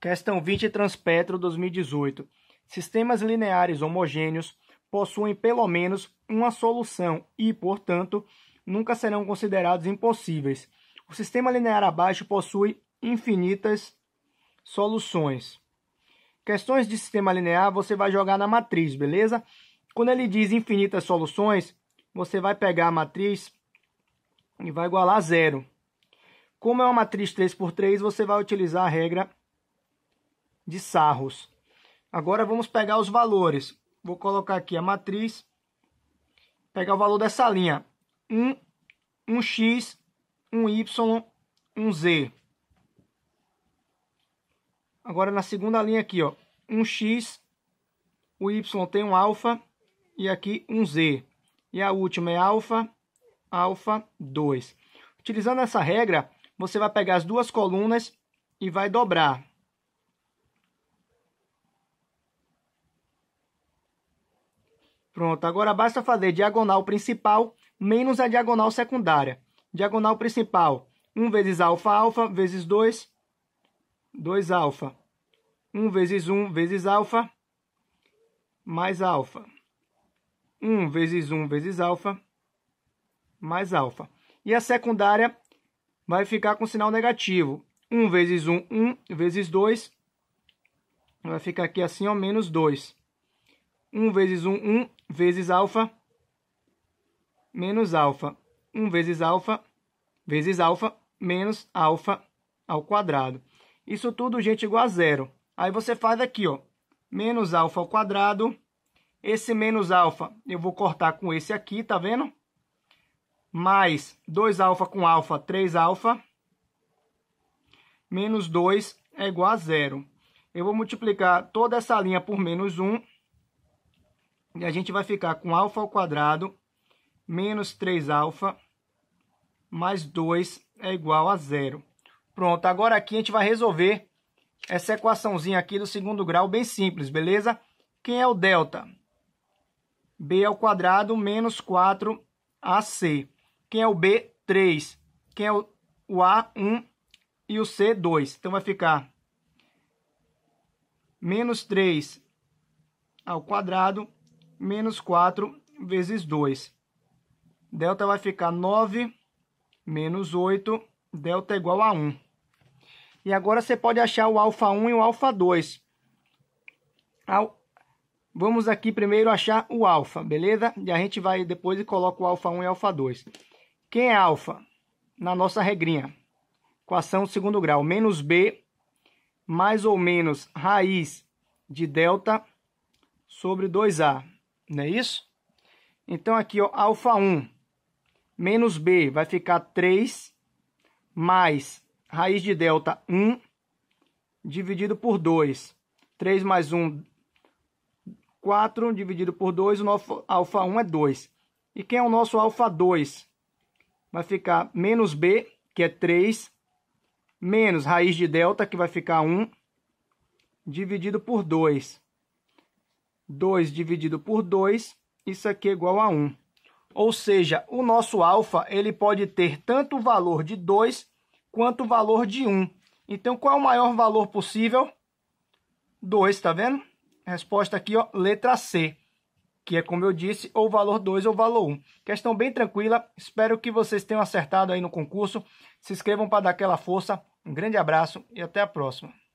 Questão 20 Transpetro 2018. Sistemas lineares homogêneos possuem pelo menos uma solução e, portanto, nunca serão considerados impossíveis. O sistema linear abaixo possui infinitas soluções. Questões de sistema linear você vai jogar na matriz, beleza? Quando ele diz infinitas soluções, você vai pegar a matriz e vai igualar a zero. Como é uma matriz 3 por 3, você vai utilizar a regra de sarros. Agora vamos pegar os valores. Vou colocar aqui a matriz, pegar o valor dessa linha. 1, 1x, 1y, 1z. Agora na segunda linha aqui, ó, 1x, o y tem um alfa e aqui um z. E a última é alfa, alfa 2. Utilizando essa regra, você vai pegar as duas colunas e vai dobrar. Pronto, agora basta fazer diagonal principal menos a diagonal secundária. Diagonal principal, 1 vezes alfa, alfa, vezes 2, 2 alfa. 1 vezes 1 vezes alfa, mais alfa. 1 vezes 1 vezes alfa, mais alfa. E a secundária vai ficar com sinal negativo. 1 vezes 1, 1 vezes 2, vai ficar aqui assim, ó, menos 2. 1 vezes 1, 1 vezes alfa, menos alfa. 1 vezes alfa, vezes alfa, menos alfa ao quadrado. Isso tudo, gente, igual a zero. Aí você faz aqui, ó, menos alfa ao quadrado. Esse menos alfa eu vou cortar com esse aqui, tá vendo? Mais 2 alfa com alfa, 3 alfa. Menos 2 é igual a zero. Eu vou multiplicar toda essa linha por menos 1. Um, e a gente vai ficar com alfa ao quadrado menos 3 alfa mais 2 é igual a zero. Pronto, agora aqui a gente vai resolver essa equaçãozinha aqui do segundo grau, bem simples, beleza? Quem é o delta? b ao quadrado menos 4ac. Quem é o b? 3. Quem é o, o a? 1 e o c? 2. Então vai ficar menos 3 ao quadrado menos 4 vezes 2. Delta vai ficar 9 menos 8, delta é igual a 1. E agora você pode achar o alfa 1 e o alfa 2. Vamos aqui primeiro achar o alfa, beleza? E a gente vai depois e coloca o alfa 1 e alfa 2. Quem é alfa? Na nossa regrinha. Equação do segundo grau. Menos b mais ou menos raiz de delta sobre 2a. Não é isso? Então, aqui, ó, alfa 1 menos b vai ficar 3 mais raiz de delta 1 dividido por 2. 3 mais 1, 4 dividido por 2, o nosso alfa 1 é 2. E quem é o nosso alfa 2? Vai ficar menos b, que é 3, menos raiz de delta, que vai ficar 1, dividido por 2. 2 dividido por 2, isso aqui é igual a 1. Ou seja, o nosso alfa ele pode ter tanto o valor de 2 quanto o valor de 1. Então, qual é o maior valor possível? 2, tá vendo? Resposta aqui, ó, letra C, que é, como eu disse, ou valor 2 ou valor 1. Questão bem tranquila, espero que vocês tenham acertado aí no concurso. Se inscrevam para dar aquela força. Um grande abraço e até a próxima.